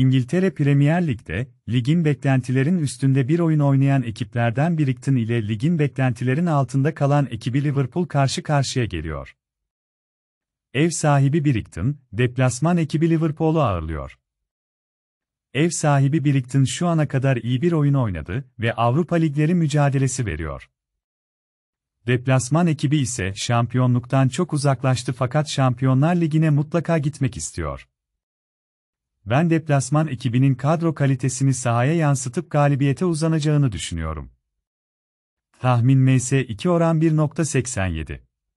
İngiltere Premier Lig'de, ligin beklentilerin üstünde bir oyun oynayan ekiplerden Biriktin ile ligin beklentilerin altında kalan ekibi Liverpool karşı karşıya geliyor. Ev sahibi Biriktin, deplasman ekibi Liverpool'u ağırlıyor. Ev sahibi Biriktin şu ana kadar iyi bir oyun oynadı ve Avrupa Ligleri mücadelesi veriyor. Deplasman ekibi ise şampiyonluktan çok uzaklaştı fakat Şampiyonlar Ligi'ne mutlaka gitmek istiyor. Ben deplasman ekibinin kadro kalitesini sahaya yansıtıp galibiyete uzanacağını düşünüyorum. Tahmin MS2 oran 1.87